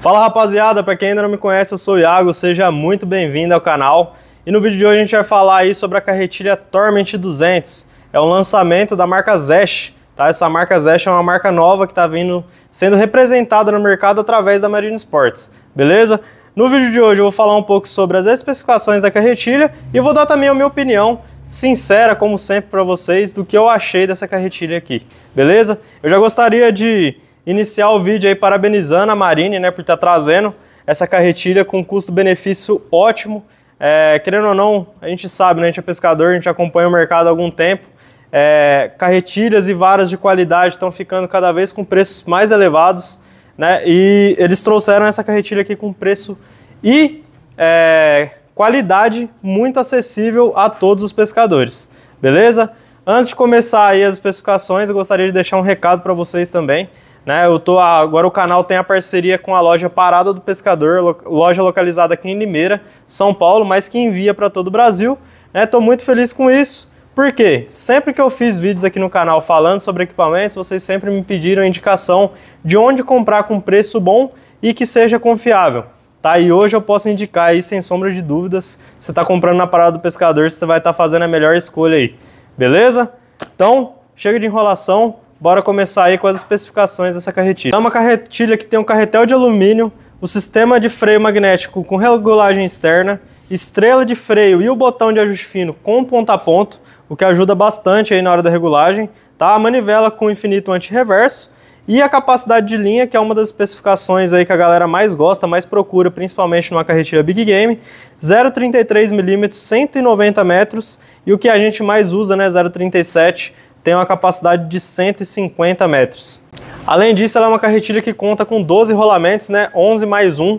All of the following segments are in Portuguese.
Fala rapaziada, para quem ainda não me conhece, eu sou o Iago, seja muito bem-vindo ao canal. E no vídeo de hoje a gente vai falar aí sobre a carretilha Torment 200. É um lançamento da marca Zesh, tá? Essa marca Zesh é uma marca nova que está vindo sendo representada no mercado através da Marine Sports, beleza? No vídeo de hoje eu vou falar um pouco sobre as especificações da carretilha e vou dar também a minha opinião sincera, como sempre, para vocês do que eu achei dessa carretilha aqui, beleza? Eu já gostaria de iniciar o vídeo aí parabenizando a Marine, né, por estar tá trazendo essa carretilha com custo-benefício ótimo. É, querendo ou não, a gente sabe, né, a gente é pescador, a gente acompanha o mercado há algum tempo. É, carretilhas e varas de qualidade estão ficando cada vez com preços mais elevados, né? E eles trouxeram essa carretilha aqui com preço e é, qualidade muito acessível a todos os pescadores, beleza? Antes de começar aí as especificações, eu gostaria de deixar um recado para vocês também. Né, eu tô agora o canal tem a parceria com a loja Parada do Pescador, loja localizada aqui em Limeira, São Paulo, mas que envia para todo o Brasil. Estou né, muito feliz com isso, porque sempre que eu fiz vídeos aqui no canal falando sobre equipamentos, vocês sempre me pediram indicação de onde comprar com preço bom e que seja confiável. Tá, e hoje eu posso indicar aí, sem sombra de dúvidas, você está comprando na Parada do Pescador, você vai estar tá fazendo a melhor escolha aí. Beleza? Então, chega de enrolação, Bora começar aí com as especificações dessa carretilha. É uma carretilha que tem um carretel de alumínio, o sistema de freio magnético com regulagem externa, estrela de freio e o botão de ajuste fino com ponta a ponto, o que ajuda bastante aí na hora da regulagem, tá? A manivela com infinito anti-reverso e a capacidade de linha, que é uma das especificações aí que a galera mais gosta, mais procura, principalmente numa carretilha Big Game, 0,33 mm, 190 metros, e o que a gente mais usa, né, 0,37 tem uma capacidade de 150 metros. Além disso, ela é uma carretilha que conta com 12 rolamentos, né? 11 mais 1.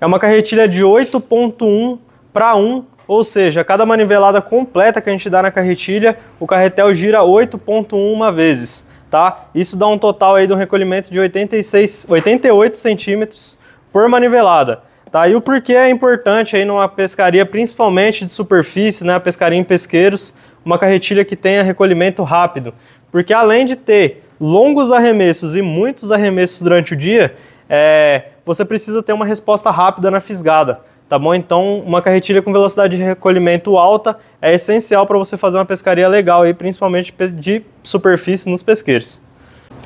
É uma carretilha de 8.1 para 1, ou seja, cada manivelada completa que a gente dá na carretilha, o carretel gira 8.1 vezes, tá? Isso dá um total aí de um recolhimento de 86, 88 centímetros por manivelada. Tá? E o porquê é importante aí numa pescaria, principalmente de superfície, né? Pescaria em pesqueiros, uma carretilha que tenha recolhimento rápido, porque além de ter longos arremessos e muitos arremessos durante o dia, é, você precisa ter uma resposta rápida na fisgada, tá bom? Então, uma carretilha com velocidade de recolhimento alta é essencial para você fazer uma pescaria legal, aí, principalmente de superfície nos pesqueiros.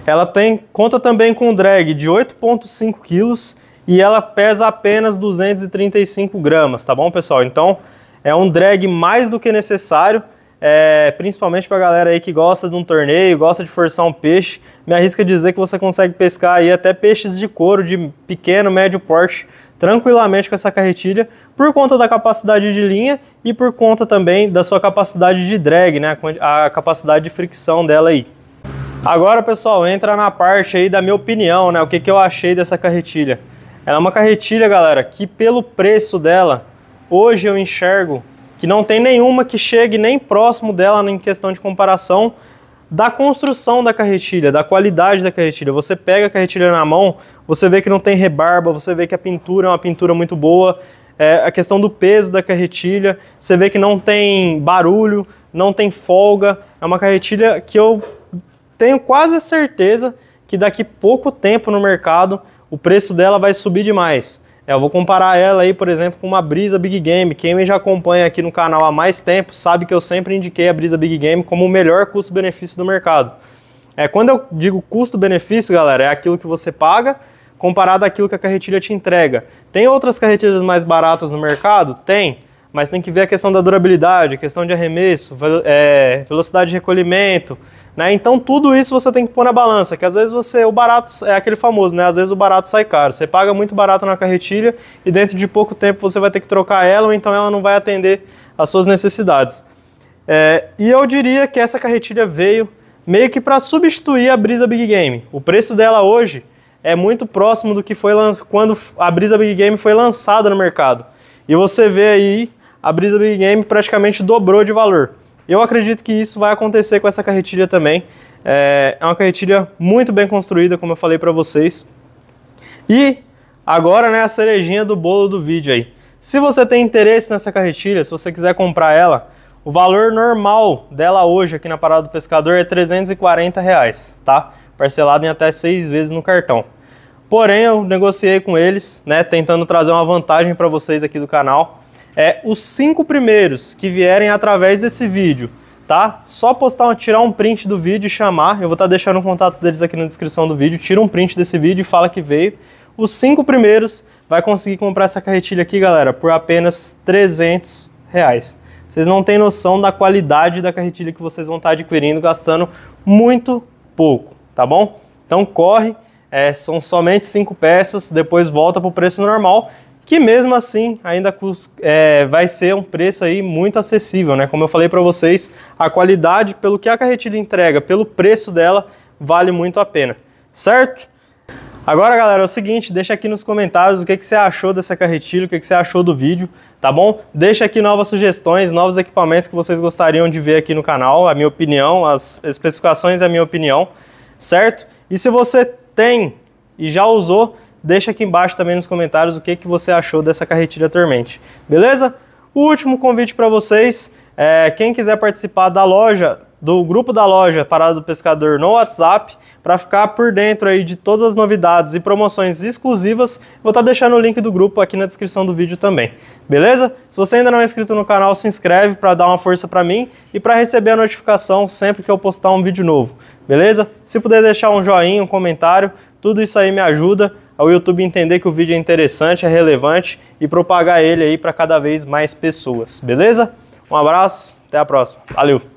Ela tem conta também com drag de 8,5 kg e ela pesa apenas 235 gramas, tá bom, pessoal? Então, é um drag mais do que necessário é, principalmente para galera aí que gosta de um torneio, gosta de forçar um peixe, me arrisca dizer que você consegue pescar aí até peixes de couro de pequeno, médio porte tranquilamente com essa carretilha, por conta da capacidade de linha e por conta também da sua capacidade de drag, né, a capacidade de fricção dela aí. Agora, pessoal, entra na parte aí da minha opinião, né, o que, que eu achei dessa carretilha. Ela é uma carretilha, galera, que pelo preço dela, hoje eu enxergo que não tem nenhuma que chegue nem próximo dela em questão de comparação da construção da carretilha, da qualidade da carretilha. Você pega a carretilha na mão, você vê que não tem rebarba, você vê que a pintura é uma pintura muito boa, é, a questão do peso da carretilha, você vê que não tem barulho, não tem folga. É uma carretilha que eu tenho quase certeza que daqui pouco tempo no mercado o preço dela vai subir demais. É, eu vou comparar ela aí, por exemplo, com uma Brisa Big Game. Quem me já acompanha aqui no canal há mais tempo sabe que eu sempre indiquei a Brisa Big Game como o melhor custo-benefício do mercado. É, quando eu digo custo-benefício, galera, é aquilo que você paga comparado àquilo que a carretilha te entrega. Tem outras carretilhas mais baratas no mercado? Tem, mas tem que ver a questão da durabilidade, questão de arremesso, é, velocidade de recolhimento, né? Então tudo isso você tem que pôr na balança, que às vezes você, o barato é aquele famoso, né? Às vezes o barato sai caro. Você paga muito barato na carretilha e dentro de pouco tempo você vai ter que trocar ela, ou então ela não vai atender às suas necessidades. É, e eu diria que essa carretilha veio meio que para substituir a Brisa Big Game. O preço dela hoje é muito próximo do que foi quando a Brisa Big Game foi lançada no mercado. E você vê aí, a Brisa Big Game praticamente dobrou de valor eu acredito que isso vai acontecer com essa carretilha também. É, é uma carretilha muito bem construída, como eu falei para vocês. E agora, né, a cerejinha do bolo do vídeo aí. Se você tem interesse nessa carretilha, se você quiser comprar ela, o valor normal dela hoje aqui na Parada do Pescador é 340 reais, tá? Parcelado em até seis vezes no cartão. Porém, eu negociei com eles, né, tentando trazer uma vantagem para vocês aqui do canal é os cinco primeiros que vierem através desse vídeo, tá? Só postar, tirar um print do vídeo e chamar. Eu vou estar tá deixando o contato deles aqui na descrição do vídeo. Tira um print desse vídeo e fala que veio. Os cinco primeiros vai conseguir comprar essa carretilha aqui, galera, por apenas 300 reais. Vocês não têm noção da qualidade da carretilha que vocês vão estar tá adquirindo gastando muito pouco, tá bom? Então corre, é, são somente cinco peças, depois volta para o preço normal que mesmo assim ainda é, vai ser um preço aí muito acessível, né? Como eu falei para vocês, a qualidade pelo que a carretilha entrega, pelo preço dela, vale muito a pena, certo? Agora, galera, é o seguinte, deixa aqui nos comentários o que, que você achou dessa carretilha, o que, que você achou do vídeo, tá bom? Deixa aqui novas sugestões, novos equipamentos que vocês gostariam de ver aqui no canal, a minha opinião, as especificações é a minha opinião, certo? E se você tem e já usou, Deixa aqui embaixo também nos comentários o que, que você achou dessa carretilha Tormente, beleza? O último convite para vocês é quem quiser participar da loja, do grupo da loja Parada do Pescador no WhatsApp, para ficar por dentro aí de todas as novidades e promoções exclusivas, vou estar tá deixando o link do grupo aqui na descrição do vídeo também. Beleza? Se você ainda não é inscrito no canal, se inscreve para dar uma força para mim e para receber a notificação sempre que eu postar um vídeo novo. Beleza? Se puder deixar um joinha, um comentário, tudo isso aí me ajuda ao YouTube entender que o vídeo é interessante, é relevante e propagar ele aí para cada vez mais pessoas, beleza? Um abraço, até a próxima. Valeu!